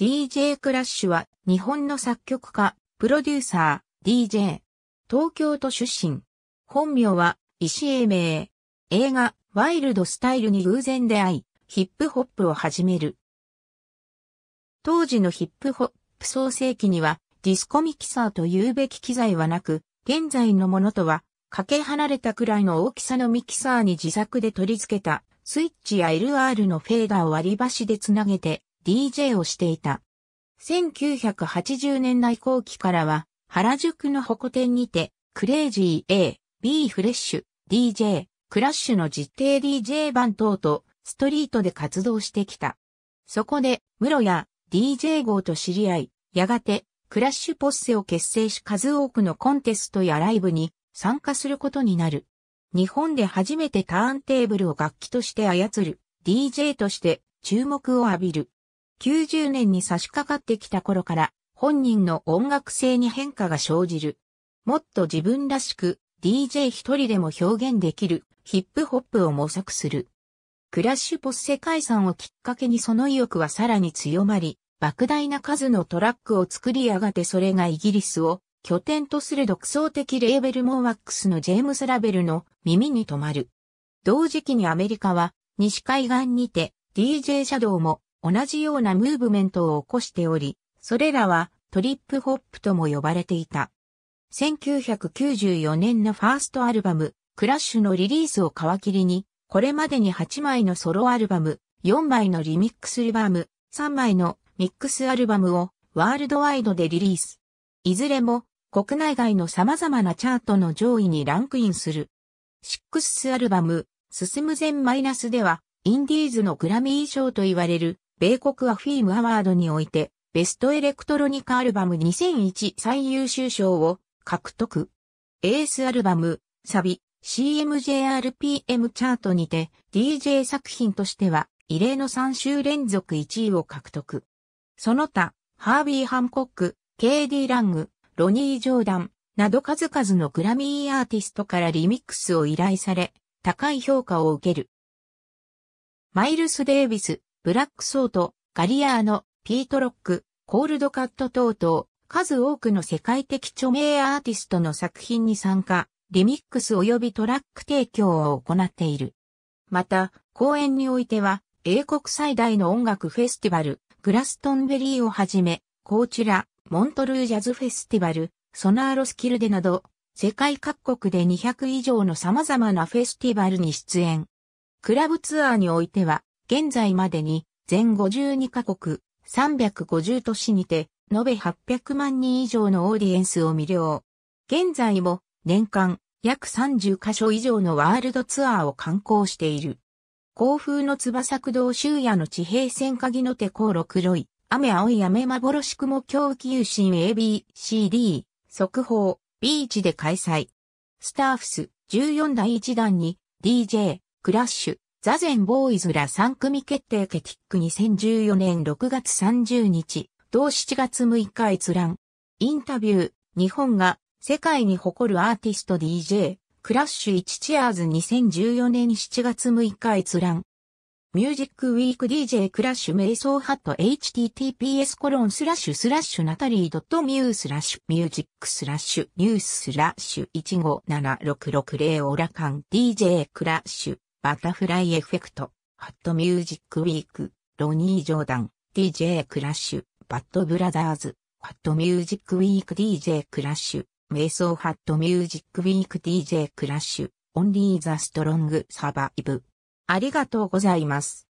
DJ クラッシュは日本の作曲家、プロデューサー、DJ。東京都出身。本名は石英明。映画、ワイルドスタイルに偶然出会い、ヒップホップを始める。当時のヒップホップ創世期にはディスコミキサーというべき機材はなく、現在のものとはかけ離れたくらいの大きさのミキサーに自作で取り付けたスイッチや LR のフェーダーを割り箸でつなげて DJ をしていた。1980年代後期からは、原宿の保店にて、クレイジー A、B フレッシュ、DJ、クラッシュの実定 DJ 版等と、ストリートで活動してきた。そこで、室や DJ 号と知り合い、やがて、クラッシュポッセを結成し数多くのコンテストやライブに参加することになる。日本で初めてターンテーブルを楽器として操る DJ として注目を浴びる。90年に差し掛かってきた頃から本人の音楽性に変化が生じる。もっと自分らしく DJ 一人でも表現できるヒップホップを模索する。クラッシュポ世界遺産をきっかけにその意欲はさらに強まり、莫大な数のトラックを作りやがてそれがイギリスを拠点とする独創的レーベルモーワックスのジェームス・ラベルの耳に止まる。同時期にアメリカは西海岸にて DJ シャドウも同じようなムーブメントを起こしており、それらはトリップホップとも呼ばれていた。1994年のファーストアルバム、クラッシュのリリースを皮切りに、これまでに8枚のソロアルバム、4枚のリミックスリバーム、3枚のミックスアルバムをワールドワイドでリリース。いずれも国内外の様々なチャートの上位にランクインする。シックスアルバム、進む前マイナスでは、インディーズのグラミー賞と言われる米国アフィームアワードにおいて、ベストエレクトロニカアルバム2001最優秀賞を獲得。エースアルバム、サビ、CMJRPM チャートにて DJ 作品としては異例の3週連続1位を獲得。その他、ハービー・ハンコック、KD ラング、ロニー・ジョーダン、など数々のグラミーアーティストからリミックスを依頼され、高い評価を受ける。マイルス・デイビス、ブラックソート、ガリアーノ、ピートロック、コールドカット等々、数多くの世界的著名アーティストの作品に参加、リミックス及びトラック提供を行っている。また、公演においては、英国最大の音楽フェスティバル、グラストンベリーをはじめ、コーチュラ、モントルージャズフェスティバル、ソナーロスキルデなど、世界各国で200以上の様々なフェスティバルに出演。クラブツアーにおいては、現在までに全52カ国、350都市にて、延べ800万人以上のオーディエンスを魅了。現在も年間約30カ所以上のワールドツアーを観光している。甲風の翼駆動終夜の地平線鍵の手航路黒い、雨青い雨幻雲狂気優心 ABCD、速報、ビーチで開催。スターフス14第1弾に DJ、クラッシュ、ザゼンボーイズら3組決定ケティック2014年6月30日、同7月6日閲覧。インタビュー、日本が世界に誇るアーティスト DJ、クラッシュ1チアーズ2014年7月6日閲覧。ミュージックウィーク DJ クラッシュ瞑想ハット https コロンスラッシュスラッシュナタリードットミュースラッシュミュージックスラッシュニューススラッシュ15766オラカン DJ クラッシュバタフライエフェクト、ハットミュージックウィーク、ロニー・ジョーダン、DJ クラッシュ、バッドブラザーズ、ハットミュージックウィーク DJ クラッシュ、瞑想ハットミュージックウィーク DJ クラッシュ、オンリーザストロングサバイブ。ありがとうございます。